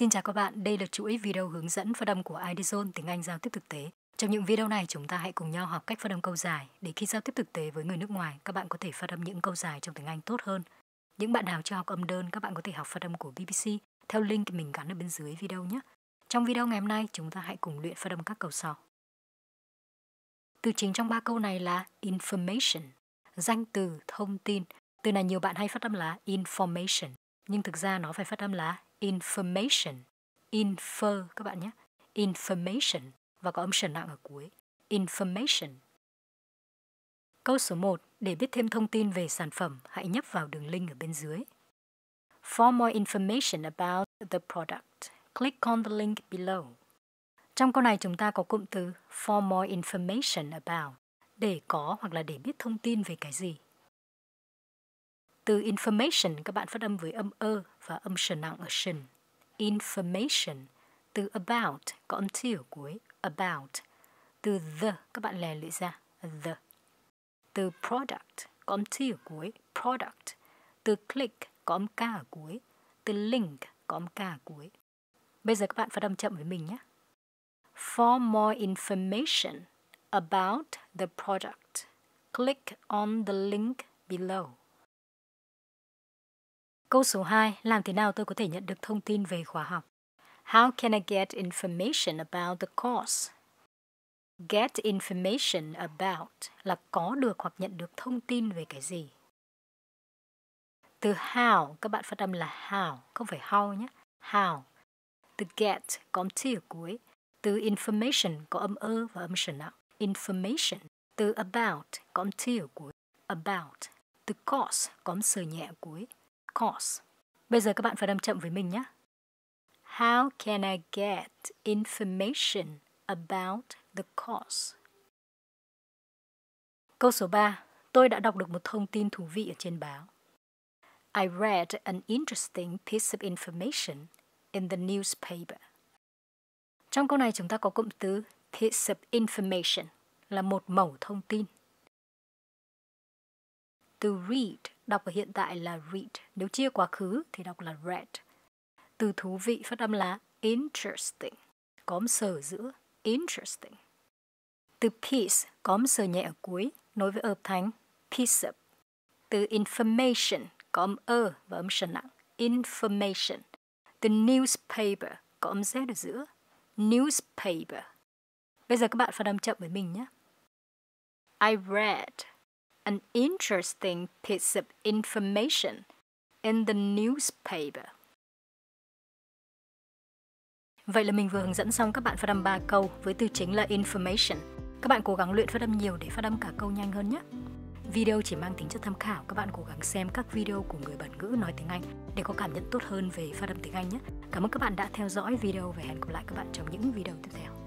Xin chào các bạn, đây là chuỗi video hướng dẫn phát âm của IDZone tiếng Anh giao tiếp thực tế. Trong những video này chúng ta hãy cùng nhau học cách phát âm câu dài để khi giao tiếp thực tế với người nước ngoài các bạn có thể phát âm những câu dài trong tiếng Anh tốt hơn. Những bạn nào chưa học âm đơn các bạn có thể học phát âm của BBC theo link mình gắn ở bên dưới video nhé. Trong video ngày hôm nay chúng ta hãy cùng luyện phát âm các câu sau. Từ chính trong ba câu này là information, danh từ, thông tin. Từ này nhiều bạn hay phát âm là information, nhưng thực ra nó phải phát âm là information infer các bạn nhé information và có âm sần nặng ở cuối information câu số 1 để biết thêm thông tin về sản phẩm hãy nhấp vào đường link ở bên dưới for more information about the product click on the link below trong câu này chúng ta có cụm từ for more information about để có hoặc là để biết thông tin về cái gì từ information các bạn phát âm với âm ơ và âm sờ nặng ở shin. Information. Từ about có âm t ở cuối. About. Từ the các bạn lè lưỡi ra. The. Từ product có âm t ở cuối. Product. Từ click có âm ca ở cuối. Từ link có âm ca ở cuối. Bây giờ các bạn phát âm chậm với mình nhé. For more information about the product, click on the link below. Câu số 2, làm thế nào tôi có thể nhận được thông tin về khóa học? How can I get information about the course? Get information about là có được hoặc nhận được thông tin về cái gì? Từ how, các bạn phát âm là how, không phải how nhé. How. Từ get có âm t ở cuối. Từ information có âm ơ và âm sần nặng. Information. Từ about có âm t ở cuối. About. Từ course có âm sờ nhẹ ở cuối course. Bây giờ các bạn phải đâm chậm với mình nhé. How can I get information about the course? Câu số 3. Tôi đã đọc được một thông tin thú vị ở trên báo. I read an interesting piece of information in the newspaper. Trong câu này chúng ta có cụm từ piece of information là một mẩu thông tin. To read Đọc ở hiện tại là read. Nếu chia quá khứ thì đọc là read. Từ thú vị phát âm là interesting. Có một sờ giữa. Interesting. Từ piece có một sờ nhẹ ở cuối. Nối với ợp thành piece up. Từ information có âm ơ và âm sờ nặng. Information. Từ newspaper có âm z ở giữa. Newspaper. Bây giờ các bạn phát âm chậm với mình nhé. I read an interesting piece of information in the newspaper. Vậy là mình vừa hướng dẫn xong các bạn phát âm 3 câu với từ chính là information. Các bạn cố gắng luyện phát âm nhiều để phát âm cả câu nhanh hơn nhé. Video chỉ mang tính chất tham khảo, các bạn cố gắng xem các video của người bản ngữ nói tiếng Anh để có cảm nhận tốt hơn về phát âm tiếng Anh nhé. Cảm ơn các bạn đã theo dõi video và hẹn gặp lại các bạn trong những video tiếp theo.